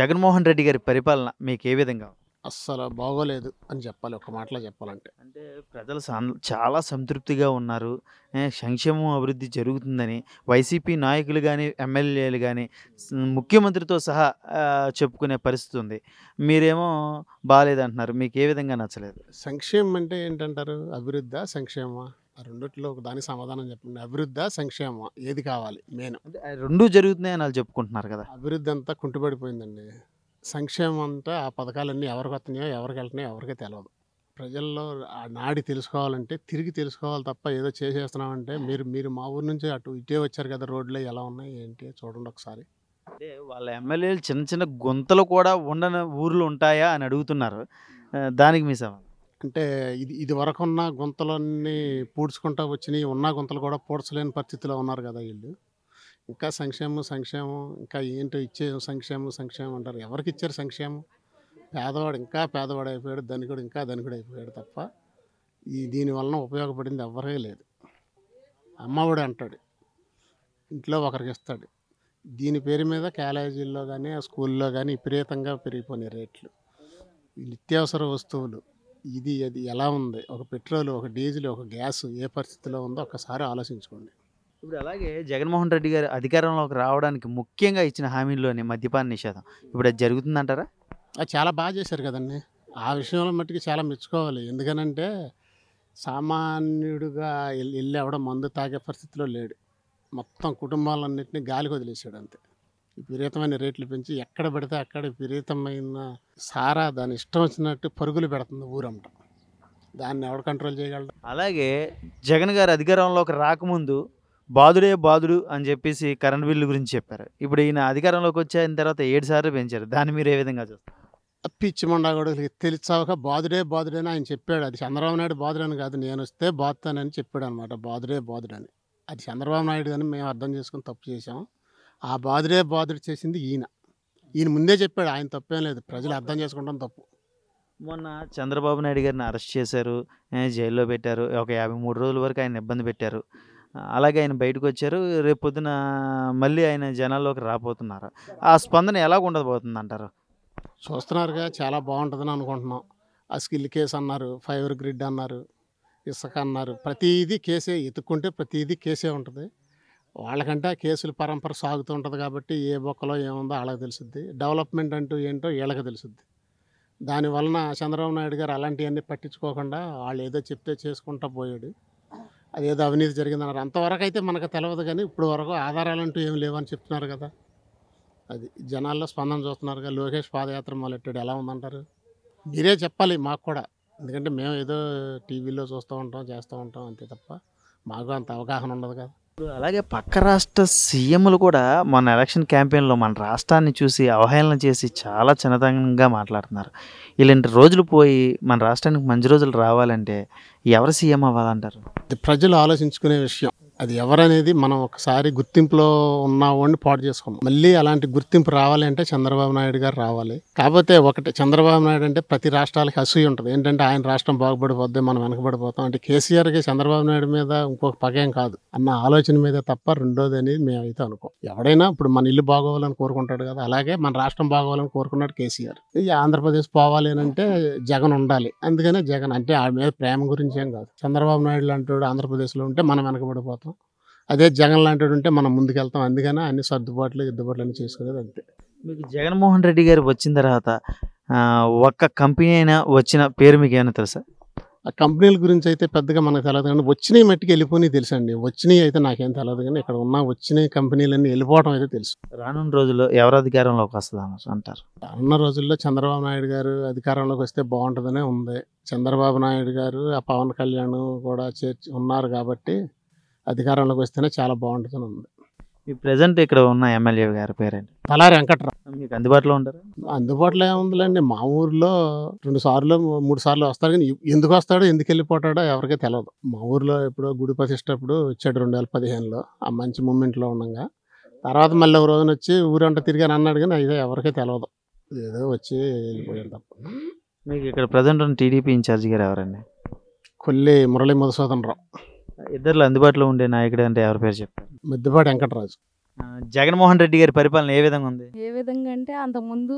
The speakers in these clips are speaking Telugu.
జగన్మోహన్ రెడ్డి గారి పరిపాలన మీకు ఏ విధంగా అస్సలు బాగోలేదు అని చెప్పాలి ఒక మాటలో చెప్పాలంటే అంటే ప్రజలు చాలా సంతృప్తిగా ఉన్నారు సంక్షేమం అభివృద్ధి జరుగుతుందని వైసీపీ నాయకులు కానీ ఎమ్మెల్యేలు కానీ ముఖ్యమంత్రితో సహా చెప్పుకునే పరిస్థితి ఉంది మీరేమో బాగాలేదంటున్నారు మీకు ఏ విధంగా నచ్చలేదు సంక్షేమం అంటే ఏంటంటారు అభివృద్ధి సంక్షేమ ఆ రెండిట్లో దానికి సమాధానం చెప్పండి అభివృద్ధి సంక్షేమం ఏది కావాలి మెయిన్ అంటే రెండు జరుగుతున్నాయని వాళ్ళు చెప్పుకుంటున్నారు కదా అభివృద్ధి అంతా కుంటుపడిపోయిందండి సంక్షేమం అంతా ఆ పథకాలన్నీ ఎవరికి వస్తున్నాయో ఎవరికి వెళ్తున్నాయో ఎవరికి తెలియదు ప్రజల్లో ఆ నాడి తెలుసుకోవాలంటే తిరిగి తెలుసుకోవాలి తప్ప ఏదో చేసేస్తున్నామంటే మీరు మీరు మా ఊరు నుంచి అటు ఇటే వచ్చారు కదా రోడ్లో ఎలా ఉన్నాయి ఏంటి చూడండి ఒకసారి అంటే వాళ్ళ ఎమ్మెల్యేలు చిన్న చిన్న గుంతలు కూడా ఉండని ఊర్లు ఉంటాయా అని అడుగుతున్నారు దానికి మీ సవాల్ అంటే ఇది ఇది ఉన్న గుంతలన్నీ పూడ్చుకుంటా వచ్చినాయి ఉన్న గుంతలు కూడా పూడ్చలేని పరిస్థితిలో ఉన్నారు కదా వీళ్ళు ఇంకా సంక్షేమం సంక్షేమం ఇంకా ఏంటో ఇచ్చే సంక్షేమం సంక్షేమం అంటారు ఎవరికి ఇచ్చారు సంక్షేమం పేదవాడు ఇంకా పేదవాడు అయిపోయాడు ధనికుడు ఇంకా ధనికుడు అయిపోయాడు తప్ప ఈ దీనివలన ఉపయోగపడింది ఎవరే లేదు అమ్మఒడి అంటాడు ఇంట్లో ఒకరికి ఇస్తాడు దీని పేరు మీద కాలేజీల్లో కానీ స్కూల్లో కానీ విపరీతంగా పెరిగిపోయినాయి రేట్లు నిత్యావసర వస్తువులు ఇది అది ఎలా ఉంది ఒక పెట్రోల్ ఒక డీజిల్ ఒక గ్యాస్ ఏ పరిస్థితిలో ఉందో ఒకసారి ఆలోచించుకోండి ఇప్పుడు అలాగే జగన్మోహన్ రెడ్డి గారు అధికారంలోకి రావడానికి ముఖ్యంగా ఇచ్చిన హామీల్లోనే మద్యపాన నిషేధం ఇప్పుడు అది జరుగుతుందంటారా అది చాలా బాగా చేశారు కదండి ఆ విషయంలో మట్టుకు చాలా మెచ్చుకోవాలి ఎందుకనంటే సామాన్యుడిగా వెళ్ళి ఎవడం మందు తాగే పరిస్థితిలో లేడు మొత్తం కుటుంబాలన్నింటినీ గాలికి వదిలేసాడు అంతే విపరీతమైన రేట్లు పెంచి ఎక్కడ పెడితే అక్కడ విపరీతమైన సారా దాని ఇష్టం వచ్చినట్టు పరుగులు పెడుతుంది ఊరంట దాన్ని ఎవడు కంట్రోల్ చేయగలడు అలాగే జగన్ గారు అధికారంలోకి రాకముందు బాదుడే బాదుడు అని చెప్పేసి కరెంట్ బిల్లు గురించి చెప్పారు ఇప్పుడు ఈయన అధికారంలోకి వచ్చిన తర్వాత ఏడు సార్లు పెంచారు దాన్ని మీరు ఏ విధంగా చూస్తారు పిచ్చి మండగొడుగులకి తెలిసాక బాదుడే బాధుడని ఆయన చెప్పాడు అది చంద్రబాబు నాయుడు అని కాదు నేను వస్తే బాధుతానని చెప్పాడు అనమాట బాదుడే బాధుడని అది చంద్రబాబు నాయుడు అని మేము అర్థం చేసుకుని తప్పు చేసాము ఆ బాధుడే బాధుడు చేసింది ఈయన ఈయన ముందే చెప్పాడు ఆయన తప్పేం లేదు ప్రజలు అర్థం చేసుకోవడం తప్పు మొన్న చంద్రబాబు నాయుడు గారిని అరెస్ట్ చేశారు జైల్లో పెట్టారు ఒక యాభై మూడు రోజుల వరకు ఆయన ఇబ్బంది పెట్టారు అలాగే ఆయన బయటకు వచ్చారు పొద్దున మళ్ళీ ఆయన జనాల్లోకి రాబోతున్నారు ఆ స్పందన ఎలా ఉండబోతుంది అంటారు చూస్తున్నారుగా చాలా బాగుంటుందని అనుకుంటున్నాం ఆ స్కిల్ కేసు అన్నారు ఫైబర్ గ్రిడ్ అన్నారు ఇసుక అన్నారు ప్రతిదీ కేసే ఎత్తుక్కుంటే ప్రతిదీ కేసే ఉంటుంది వాళ్ళకంటే కేసులు పరంపర సాగుతూ ఉంటుంది కాబట్టి ఏ బొక్కలో ఏముందో వాళ్ళకి తెలుసుద్ది డెవలప్మెంట్ అంటూ ఏంటో వీళ్ళకి తెలుసుద్ది దానివలన చంద్రబాబు నాయుడు గారు అలాంటివన్నీ పట్టించుకోకుండా వాళ్ళు ఏదో చెప్తే చేసుకుంటా పోయాడు అదేదో అవినీతి జరిగిందన్నారు అంతవరకు అయితే మనకు తెలియదు కానీ ఇప్పుడు వరకు ఆధారాలు అంటూ ఏం లేవని చెప్తున్నారు కదా అది జనాల్లో స్పందన చూస్తున్నారుగా లోకేష్ పాదయాత్ర మొదలెట్టాడు ఎలా ఉందంటారు మీరే చెప్పాలి మాకు కూడా ఎందుకంటే మేము ఏదో టీవీలో చూస్తూ ఉంటాం చేస్తూ ఉంటాం అంతే తప్ప మాకు అంత అవగాహన ఉండదు కదా ఇప్పుడు అలాగే పక్క రాష్ట్ర సీఎంలు కూడా మన ఎలక్షన్ క్యాంపెయిన్లో మన రాష్ట్రాన్ని చూసి అవహేళన చేసి చాలా చిన్నతనంగా మాట్లాడుతున్నారు ఇలాంటి రోజులు పోయి మన రాష్ట్రానికి మంచి రోజులు రావాలంటే ఎవరు సీఎం అవ్వాలంటారు ప్రజలు ఆలోచించుకునే విషయం అది ఎవరనేది మనం ఒకసారి గుర్తింపులో ఉన్న పాటు చేసుకోము మళ్ళీ అలాంటి గుర్తింపు రావాలి అంటే చంద్రబాబు నాయుడు గారు రావాలి కాకపోతే ఒకటి చంద్రబాబు నాయుడు అంటే ప్రతి రాష్ట్రాలకి అసూయ ఉంటుంది ఏంటంటే ఆయన రాష్ట్రం బాగుపడిపోద్ది మనం వెనకబడిపోతాం అంటే కేసీఆర్కి చంద్రబాబు నాయుడు మీద ఇంకొక పగేం కాదు అన్న ఆలోచన మీద తప్ప రెండోది అనేది మేమైతే అనుకోం ఎవడైనా ఇప్పుడు మన ఇల్లు బాగోవాలని కోరుకుంటాడు కదా అలాగే మన రాష్ట్రం బాగోవాలని కోరుకున్నాడు కేసీఆర్ ఈ ఆంధ్రప్రదేశ్ పోవాలి అంటే జగన్ ఉండాలి అందుకనే జగన్ అంటే ఆ మీద ప్రేమ గురించి ఏం కాదు చంద్రబాబు నాయుడు లాంటి ఆంధ్రప్రదేశ్లో ఉంటే మనం వెనకబడిపోతాం అదే జగన్ లాంటి ఉంటే మనం ముందుకెళ్తాం అందుకనే అన్ని సర్దుబాట్లు ఇద్దుబాట్లు అన్ని చేసుకునేది అంతే మీకు జగన్మోహన్ రెడ్డి గారు వచ్చిన తర్వాత ఒక్క కంపెనీ అయినా వచ్చిన పేరు మీకు ఏమైనా తెలుసా ఆ కంపెనీల గురించి అయితే పెద్దగా మనకు తెలియదు కానీ వచ్చినాయి మట్టికి తెలుసు అండి వచ్చినవి అయితే నాకేం తెలియదు కానీ ఇక్కడ ఉన్న వచ్చిన కంపెనీలన్నీ వెళ్ళిపోవడం అయితే తెలుసు రానున్న రోజుల్లో ఎవరు అధికారంలోకి వస్తుంది అంటారు రానున్న రోజుల్లో చంద్రబాబు నాయుడు గారు అధికారంలోకి వస్తే బాగుంటుందనే ఉంది చంద్రబాబు నాయుడు గారు ఆ పవన్ కళ్యాణ్ కూడా చేర్చి ఉన్నారు కాబట్టి అధికారంలోకి వస్తేనే చాలా బాగుంటుందని ఉంది ఈ ప్రజెంట్ ఇక్కడ ఉన్న ఎమ్మెల్యే గారి పేరేంటి తలారి వెంకట్రావు మీకు అందుబాటులో ఉంటారు అందుబాటులో ఏముందిలేండి మా ఊర్లో రెండు సార్లు మూడు సార్లు వస్తారు కానీ ఎందుకు వస్తాడో ఎందుకు వెళ్ళిపోతాడో ఎవరికీ తెలియదు మా ఊర్లో ఇప్పుడు గుడి ప్రతిష్టప్పుడు వచ్చాడు రెండు వేల పదిహేనులో ఆ మంచి మూమెంట్లో ఉండగా తర్వాత మళ్ళీ ఒక రోజున వచ్చి ఊరంటే తిరిగాను అన్నాడు కానీ అయితే ఎవరికీ తెలియదు ఏదో వచ్చి వెళ్ళిపోయాడు తప్ప మీకు ఇక్కడ ప్రజెంట్ ఉన్న టీడీపీ ఇన్ఛార్జ్ గారు ఎవరండి కొల్లి మురళీ మధుసూదన్ రావు ఇద్దరు అందుబాటులో ఉండే నాయకుడు అంటే ఎవరి పేరు చెప్పారు మిద్దపాటి వెంకటరాజు జగన్మోహన్ రెడ్డి గారి పరిపాలన ఏ విధంగా ఉంది ఏ విధంగా అంటే అంతకుముందు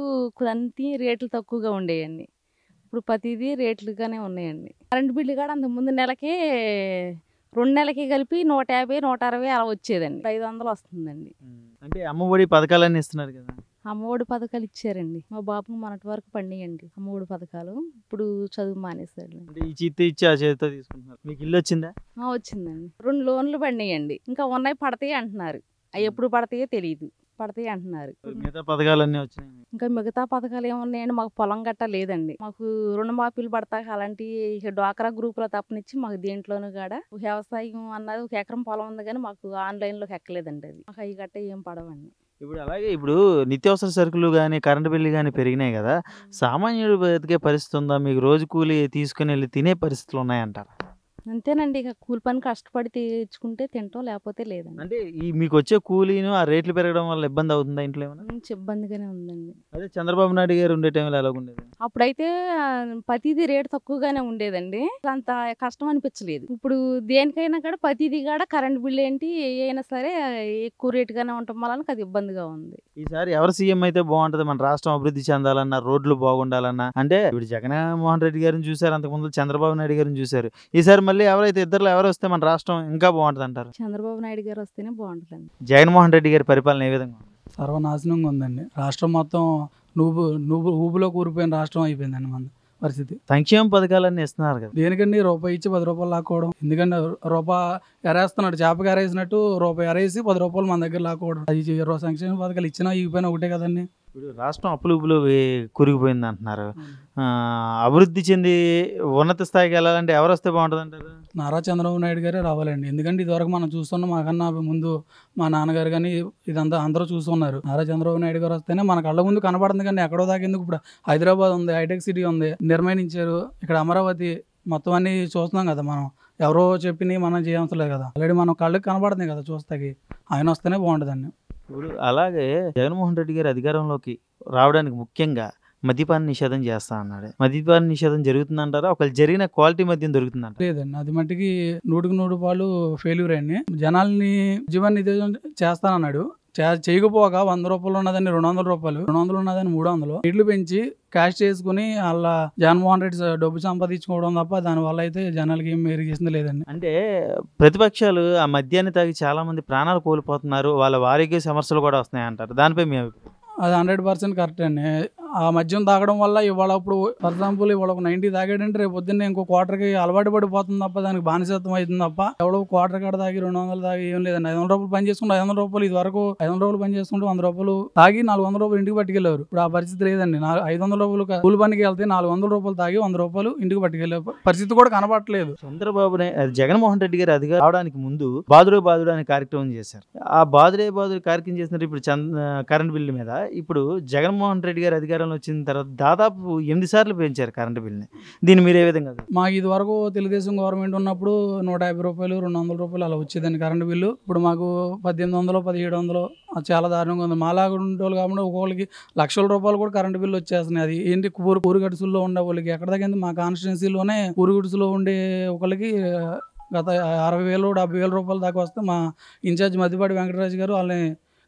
అన్ని రేట్లు తక్కువగా ఉండేయండి ఇప్పుడు ప్రతిదీ రేట్లుగానే ఉన్నాయండి కరెంట్ బిల్లు కూడా అంతకుముందు నెలకే రెండు నెలలకి కలిపి నూట యాభై నూట అరవై అలా వచ్చేదండి ఐదు వందలు వస్తుందండి అంటే అమ్మఒడి పథకాలన్నీ ఇస్తున్నారు కదా అమ్మఒడి పథకాలు ఇచ్చారండి మా బాబు మొన్నటి వరకు పండియండి అమ్మఒడి పథకాలు ఇప్పుడు చదువు మానేశారు వచ్చిందండి రెండు లోన్లు పండియండి ఇంకా ఉన్నాయి పడతాయి అంటున్నారు అవి ఎప్పుడు పడతాయో తెలియదు పడతాయి అంటున్నారు మిగతా పథకాలన్నీ వచ్చినాయి ఇంకా మిగతా పథకాలు ఏమున్నాయండి మాకు పొలం గట్ట లేదండి మాకు రుణమాఫీలు పడతాక అలాంటి డ్వాక్రా గ్రూపులో తప్పనిచ్చి మాకు దేంట్లోనూ కూడా వ్యవసాయం అన్నది ఒక ఎకరం పొలం ఉంది కానీ మాకు ఆన్లైన్లో ఎక్కలేదండి అది మాకు అవి గట్ట ఏం పడవండి ఇప్పుడు అలాగే ఇప్పుడు నిత్యావసర సరుకులు కానీ కరెంటు బిల్లు కానీ పెరిగినాయి కదా సామాన్యుడు బతికే పరిస్థితి ఉందా మీకు రోజు కూలి తీసుకుని వెళ్ళి తినే పరిస్థితులు ఉన్నాయంటారా అంతేనండి ఇక కూలి పని కష్టపడి తెచ్చుకుంటే తింటాం లేకపోతే లేదండి అంటే ఈ మీకు వచ్చే కూలీను ఆ రేట్లు పెరగడం వల్ల ఇబ్బంది అవుతుందా ఇంట్లో ఏమైనా ఇబ్బందిగానే ఉందండి అదే చంద్రబాబు నాయుడు గారు ఉండే టైంలో ఎలా ఉండేది అప్పుడైతే ప్రతిదీ రేటు తక్కువగానే ఉండేదండి అంత కష్టం అనిపించలేదు ఇప్పుడు దేనికైనా కూడా ప్రతిదీ కూడా కరెంట్ బిల్ ఏంటి అయినా సరే ఎక్కువ రేటుగానే ఉండటం వల్ల అది ఇబ్బందిగా ఉంది ఈసారి ఎవరు సీఎం అయితే బాగుంటది మన రాష్ట్రం అభివృద్ధి చెందాలన్నా రోడ్లు బాగుండాలన్నా అంటే ఇప్పుడు జగన్మోహన్ రెడ్డి గారిని చూసారు అంతకుముందు చంద్రబాబు నాయుడు గారిని చూసారు ఈసారి మళ్ళీ ఎవరైతే ఇద్దరు ఎవరు వస్తే మన రాష్ట్రం ఇంకా బాగుంటుంది అంటారు చంద్రబాబు నాయుడు గారు వస్తేనే బాగుంటుంది జగన్మోహన్ రెడ్డి గారి పరిపాలన ఏ విధంగా సర్వనాశనంగా ఉందండి రాష్ట్రం మొత్తం నువ్వు నువ్వు ఊపులో కూరిపోయిన రాష్ట్రం అయిపోయిందండి మన పరిస్థితి సంక్షేమ పథకాలన్నీ ఇస్తున్నారు కదా దేనికండి రూపాయి ఇచ్చి పది రూపాయలు లాక్కోవడం ఎందుకంటే రూపాయ ఎరేస్తున్నాడు చేపకి ఎరేసినట్టు రూపాయి ఎరేసి పది రూపాయలు మన దగ్గర లాక్కోవడం అది సంక్షేమ పథకాలు ఇచ్చినా ఇవ్వపోయినా ఒకటే కదండి ఇప్పుడు రాష్ట్రం అప్పులుపులు కురిగిపోయింది అంటున్నారు అభివృద్ధి చెంది ఉన్నత స్థాయికి వెళ్ళాలంటే ఎవరు వస్తే బాగుంటుంది అంటారు నారా చంద్రబాబు నాయుడు గారే రావాలండి ఎందుకంటే ఇదివరకు మనం చూస్తున్నాం మాకన్నా ముందు మా నాన్నగారు కానీ ఇదంతా అందరూ చూస్తున్నారు నారా చంద్రబాబు నాయుడు గారు వస్తేనే మన కళ్ళ ముందు కనబడుతుంది కానీ ఎక్కడో దాకేందుకు ఇప్పుడు హైదరాబాద్ ఉంది హైటెక్ సిటీ ఉంది నిర్మాణించారు ఇక్కడ అమరావతి మొత్తం అన్ని చూస్తున్నాం కదా మనం ఎవరో చెప్పినవి మనం చేయవలసలేదు కదా ఆల్రెడీ మనం కళ్ళకి కనబడుతుంది కదా చూస్తాకి ఆయన వస్తేనే బాగుంటుందండి ఇప్పుడు అలాగే జగన్మోహన్ రెడ్డి గారు అధికారంలోకి రావడానికి ముఖ్యంగా మద్యపాన నిషేధం చేస్తా అన్నాడు మద్యపాన నిషేధం జరుగుతుందంటారా ఒకవేళ జరిగిన క్వాలిటీ మద్యం దొరుకుతుందంట లేదండి అది మట్టికి నూటికి నూరు పాలు ఫెయిల్యూర్ అయ్యి జనాల్ని జీవాన్ని చేస్తానన్నాడు చేయకపోగా వంద రూపాయలు ఉన్నదని రెండు వందల రూపాయలు రెండు వందలు ఉన్నదని మూడు వందలు రేట్లు పెంచి క్యాష్ చేసుకుని వాళ్ళ జగన్మోహన్ రెడ్డి డబ్బు సంపాదించుకోవడం తప్ప దాని వల్ల అయితే జనాలకి ఏం మేరు చేసింది లేదండి అంటే ప్రతిపక్షాలు ఆ మద్యాన్ని తాగి చాలా మంది ప్రాణాలు కోల్పోతున్నారు వాళ్ళ వారికి సమస్యలు కూడా వస్తున్నాయి అంటారు దానిపై మేము అది హండ్రెడ్ పర్సెంట్ కరెక్ట్ అండి ఆ మద్యం తాగడం వల్ల ఇవాళ అప్పుడు ఫర్ ఎగ్జాంపుల్ ఇవాళ ఒక నైన్టీ తాగాడంటే రేపు పొద్దున్న ఇంకో క్వార్టర్కి అలవాటు పడిపోతుంది తప్ప దానికి బానిసత్వం అవుతుంది తప్ప ఎవడో క్వార్టర్ కాడ తాగి రెండు వందలు తాగి ఏం లేదండి ఐదు వందల రూపాయలు పని చేసుకుంటే ఐదు వందల రూపాయలు ఇది వరకు ఐదు వందల రూపాయలు పని చేసుకుంటే వంద రూపాయలు తాగి నాలుగు వందల రూపాయలు ఇంటికి పట్టుకెళ్ళారు ఇప్పుడు ఆ పరిస్థితి లేదండి ఐదు వందల రూపాయలు కూలి పనికి వెళ్తే నాలుగు వందల రూపాయలు తాగి వంద రూపాయలు ఇంటికి పట్టుకెళ్ళే పరిస్థితి కూడా చంద్రబాబు చంద్రబాబునే జగన్మోహన్ రెడ్డి గారు అది రావడానికి ముందు బాదురే బాదుడు అనే కార్యక్రమం చేశారు ఆ బాదురే బాదుడు కార్యక్రమం చేసినట్టు ఇప్పుడు కరెంట్ బిల్లు మీద ఇప్పుడు జగన్మోహన్ రెడ్డి గారు అధికారం జగన్ వచ్చిన తర్వాత దాదాపు ఎనిమిది సార్లు పెంచారు కరెంటు బిల్ని దీన్ని మీరు ఏ విధంగా మాకు ఇది వరకు తెలుగుదేశం గవర్నమెంట్ ఉన్నప్పుడు నూట యాభై రూపాయలు రెండు వందల రూపాయలు అలా వచ్చేదండి కరెంటు బిల్లు ఇప్పుడు మాకు పద్దెనిమిది వందలు పదిహేడు వందలు చాలా దారుణంగా ఉంది మాలాగా ఉండేవాళ్ళు కాబట్టి ఒక్కొక్కరికి లక్షల రూపాయలు కూడా కరెంటు బిల్లు వచ్చేస్తున్నాయి అది ఏంటి పూరు గడుసుల్లో ఉండే వాళ్ళకి ఎక్కడ తగ్గింది మా కాన్స్టిట్యున్సీలోనే గుడుసులో ఉండే ఒకరికి గత అరవై వేలు డెబ్బై వేల రూపాయల దాకా వస్తే మా ఇన్ఛార్జ్ మధ్యపాటి వెంకటరాజు గారు వాళ్ళని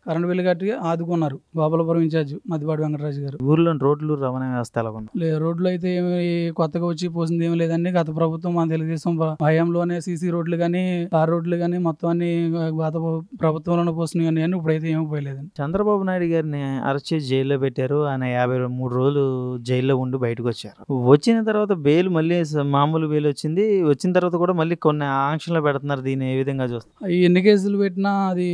కరెంట్ బిల్లు కట్టి ఆదుకున్నారు గోపాలపురం ఇన్ఛార్జ్ మధ్యపాటి వెంకటరాజు గారు ఊర్లో రోడ్లు రవాణా వ్యవస్థ లేదు రోడ్లు అయితే ఏమి కొత్తగా వచ్చి పోసింది ఏమి లేదండి గత ప్రభుత్వం మన తెలుగుదేశం హయాంలోనే సీసీ రోడ్లు కానీ కార్ రోడ్లు కానీ మొత్తం అన్ని గత ప్రభుత్వంలో పోసినాయి కానీ ఇప్పుడైతే ఏమి పోయలేదండి చంద్రబాబు నాయుడు గారిని అరెస్ట్ చేసి జైల్లో పెట్టారు ఆయన యాభై మూడు రోజులు జైల్లో ఉండి బయటకు వచ్చారు వచ్చిన తర్వాత బెయిల్ మళ్ళీ మామూలు బెయిల్ వచ్చింది వచ్చిన తర్వాత కూడా మళ్ళీ కొన్ని ఆంక్షలు పెడుతున్నారు దీన్ని ఏ విధంగా చూస్తారు ఎన్ని కేసులు పెట్టినా అది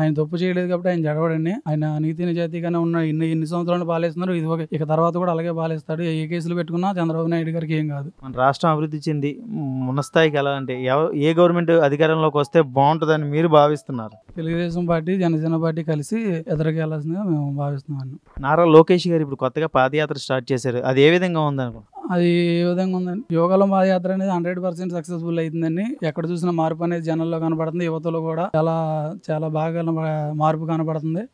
ఆయన తప్పు చేయలేదు కాబట్టి ఆయన జరగడండి ఆయన నీతి నిజాయితీగానే ఉన్నాడు ఇన్ని ఇన్ని సంవత్సరాలు పాలేస్తున్నారు ఇది ఒక ఇక తర్వాత కూడా అలాగే పాలేస్తాడు ఏ కేసులు పెట్టుకున్నా చంద్రబాబు నాయుడు గారికి ఏం కాదు మన రాష్ట్రం అభివృద్ధి చెంది ఉన్న స్థాయికి ఎలా అంటే ఏ గవర్నమెంట్ అధికారంలోకి వస్తే బాగుంటుందని మీరు భావిస్తున్నారు తెలుగుదేశం పార్టీ జనసేన పార్టీ కలిసి ఎదురకెళ్లాల్సిందిగా మేము భావిస్తున్నాం నారా లోకేష్ గారు ఇప్పుడు కొత్తగా పాదయాత్ర స్టార్ట్ చేశారు అది ఏ విధంగా ఉందనుకో అది ఏ విధంగా ఉందండి యోగాలో పాదయాత్ర అనేది హండ్రెడ్ పర్సెంట్ సక్సెస్ఫుల్ అవుతుందండి ఎక్కడ చూసిన మార్పు అనేది జనంలో కనబడుతుంది యువతలో కూడా చాలా చాలా బాగా మార్పు కనబడుతుంది